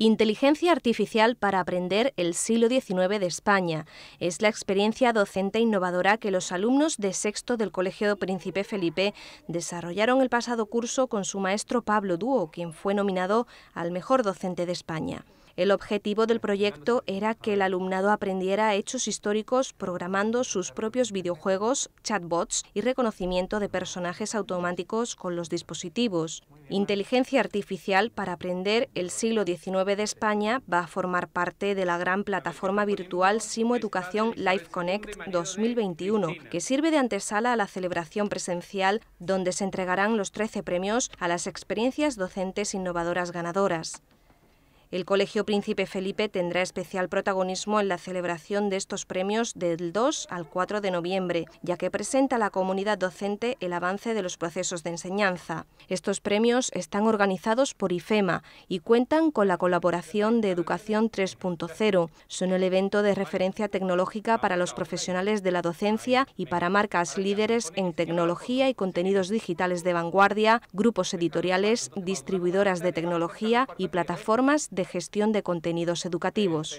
Inteligencia Artificial para Aprender el siglo XIX de España. Es la experiencia docente e innovadora que los alumnos de sexto del Colegio Príncipe Felipe desarrollaron el pasado curso con su maestro Pablo Dúo, quien fue nominado al mejor docente de España. El objetivo del proyecto era que el alumnado aprendiera hechos históricos programando sus propios videojuegos, chatbots y reconocimiento de personajes automáticos con los dispositivos. Inteligencia artificial para aprender el siglo XIX de España va a formar parte de la gran plataforma virtual Simo Educación Live Connect 2021, que sirve de antesala a la celebración presencial donde se entregarán los 13 premios a las experiencias docentes innovadoras ganadoras. El Colegio Príncipe Felipe tendrá especial protagonismo en la celebración de estos premios del 2 al 4 de noviembre, ya que presenta a la comunidad docente el avance de los procesos de enseñanza. Estos premios están organizados por IFEMA y cuentan con la colaboración de Educación 3.0. Son el evento de referencia tecnológica para los profesionales de la docencia y para marcas líderes en tecnología y contenidos digitales de vanguardia, grupos editoriales, distribuidoras de tecnología y plataformas de de gestión de contenidos educativos.